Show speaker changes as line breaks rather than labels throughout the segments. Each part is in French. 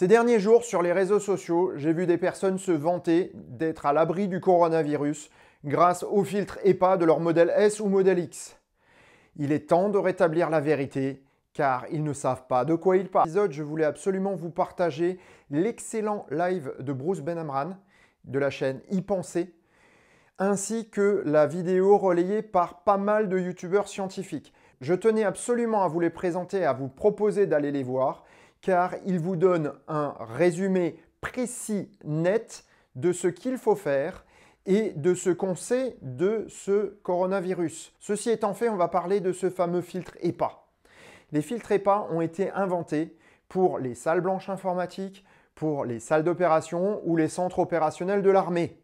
Ces derniers jours, sur les réseaux sociaux, j'ai vu des personnes se vanter d'être à l'abri du coronavirus grâce au filtre EPA de leur modèle S ou modèle X. Il est temps de rétablir la vérité car ils ne savent pas de quoi ils parlent. je voulais absolument vous partager l'excellent live de Bruce Benamran de la chaîne Y Penser ainsi que la vidéo relayée par pas mal de youtubeurs scientifiques. Je tenais absolument à vous les présenter à vous proposer d'aller les voir car il vous donne un résumé précis, net, de ce qu'il faut faire et de ce qu'on sait de ce coronavirus. Ceci étant fait, on va parler de ce fameux filtre EPA. Les filtres EPA ont été inventés pour les salles blanches informatiques, pour les salles d'opération ou les centres opérationnels de l'armée.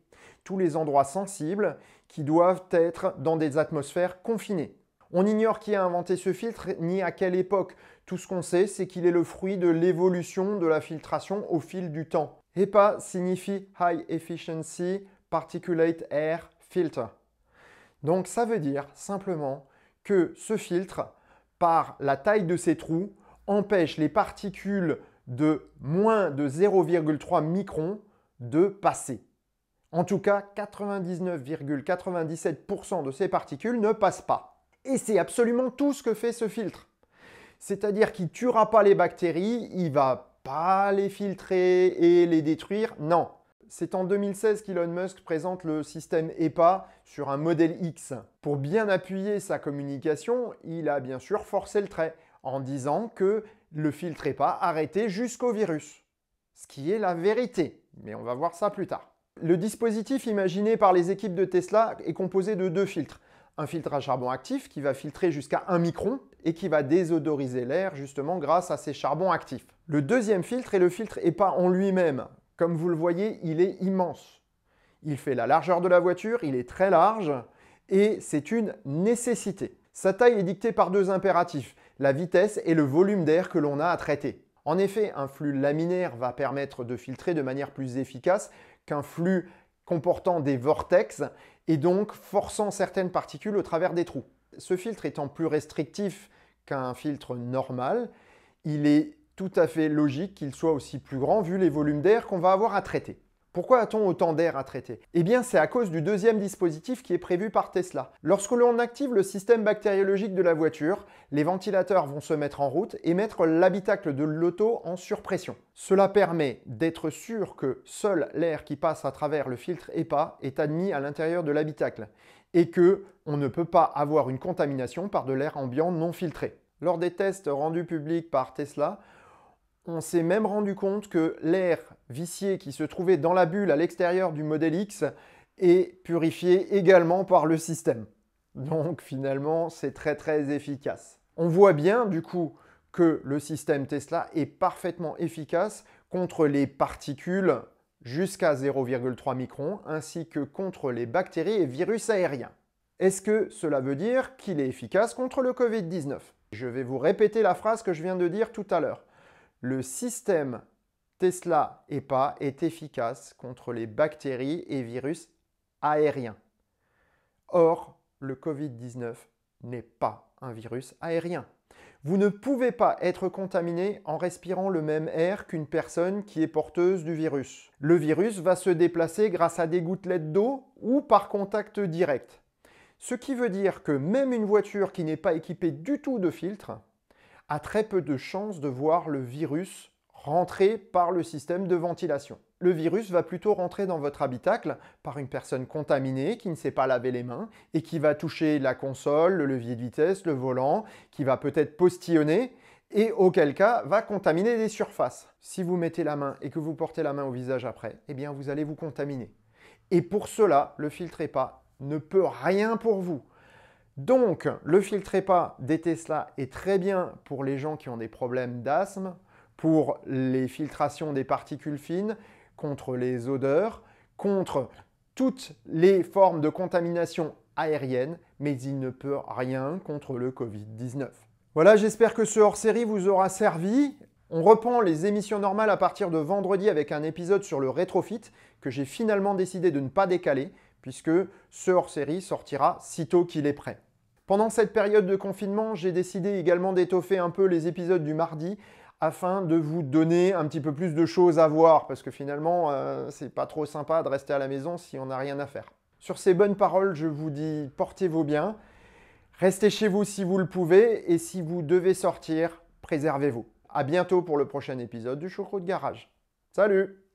Tous les endroits sensibles qui doivent être dans des atmosphères confinées. On ignore qui a inventé ce filtre ni à quelle époque. Tout ce qu'on sait, c'est qu'il est le fruit de l'évolution de la filtration au fil du temps. HEPA signifie High Efficiency Particulate Air Filter. Donc ça veut dire simplement que ce filtre, par la taille de ses trous, empêche les particules de moins de 0,3 microns de passer. En tout cas, 99,97% de ces particules ne passent pas. Et c'est absolument tout ce que fait ce filtre. C'est-à-dire qu'il ne tuera pas les bactéries, il va pas les filtrer et les détruire, non. C'est en 2016 qu'Elon Musk présente le système EPA sur un modèle X. Pour bien appuyer sa communication, il a bien sûr forcé le trait en disant que le filtre EPA arrêtait jusqu'au virus. Ce qui est la vérité, mais on va voir ça plus tard. Le dispositif imaginé par les équipes de Tesla est composé de deux filtres un filtre à charbon actif qui va filtrer jusqu'à 1 micron et qui va désodoriser l'air justement grâce à ces charbons actifs. Le deuxième filtre est le filtre EPA en lui-même. Comme vous le voyez, il est immense. Il fait la largeur de la voiture, il est très large et c'est une nécessité. Sa taille est dictée par deux impératifs, la vitesse et le volume d'air que l'on a à traiter. En effet, un flux laminaire va permettre de filtrer de manière plus efficace qu'un flux comportant des vortex et donc forçant certaines particules au travers des trous. Ce filtre étant plus restrictif qu'un filtre normal, il est tout à fait logique qu'il soit aussi plus grand vu les volumes d'air qu'on va avoir à traiter. Pourquoi a-t-on autant d'air à traiter Eh bien, c'est à cause du deuxième dispositif qui est prévu par Tesla. Lorsque l'on active le système bactériologique de la voiture, les ventilateurs vont se mettre en route et mettre l'habitacle de l'auto en surpression. Cela permet d'être sûr que seul l'air qui passe à travers le filtre EPA est admis à l'intérieur de l'habitacle et que on ne peut pas avoir une contamination par de l'air ambiant non filtré. Lors des tests rendus publics par Tesla, on s'est même rendu compte que l'air vicié qui se trouvait dans la bulle à l'extérieur du modèle X est purifié également par le système. Donc finalement, c'est très très efficace. On voit bien du coup que le système Tesla est parfaitement efficace contre les particules jusqu'à 0,3 microns ainsi que contre les bactéries et virus aériens. Est-ce que cela veut dire qu'il est efficace contre le Covid-19 Je vais vous répéter la phrase que je viens de dire tout à l'heure le système Tesla EPA est efficace contre les bactéries et virus aériens. Or, le Covid-19 n'est pas un virus aérien. Vous ne pouvez pas être contaminé en respirant le même air qu'une personne qui est porteuse du virus. Le virus va se déplacer grâce à des gouttelettes d'eau ou par contact direct. Ce qui veut dire que même une voiture qui n'est pas équipée du tout de filtre a très peu de chances de voir le virus rentrer par le système de ventilation. Le virus va plutôt rentrer dans votre habitacle par une personne contaminée qui ne sait pas laver les mains et qui va toucher la console, le levier de vitesse, le volant, qui va peut-être postillonner et auquel cas va contaminer des surfaces. Si vous mettez la main et que vous portez la main au visage après, eh bien vous allez vous contaminer. Et pour cela, le filtre EPA ne peut rien pour vous. Donc, le filtre EPA des Tesla est très bien pour les gens qui ont des problèmes d'asthme, pour les filtrations des particules fines, contre les odeurs, contre toutes les formes de contamination aérienne, mais il ne peut rien contre le Covid-19. Voilà, j'espère que ce hors-série vous aura servi. On reprend les émissions normales à partir de vendredi avec un épisode sur le rétrofit que j'ai finalement décidé de ne pas décaler puisque ce hors-série sortira sitôt qu'il est prêt. Pendant cette période de confinement, j'ai décidé également d'étoffer un peu les épisodes du mardi afin de vous donner un petit peu plus de choses à voir, parce que finalement, euh, c'est pas trop sympa de rester à la maison si on n'a rien à faire. Sur ces bonnes paroles, je vous dis portez-vous bien, restez chez vous si vous le pouvez, et si vous devez sortir, préservez-vous. A bientôt pour le prochain épisode du de Garage. Salut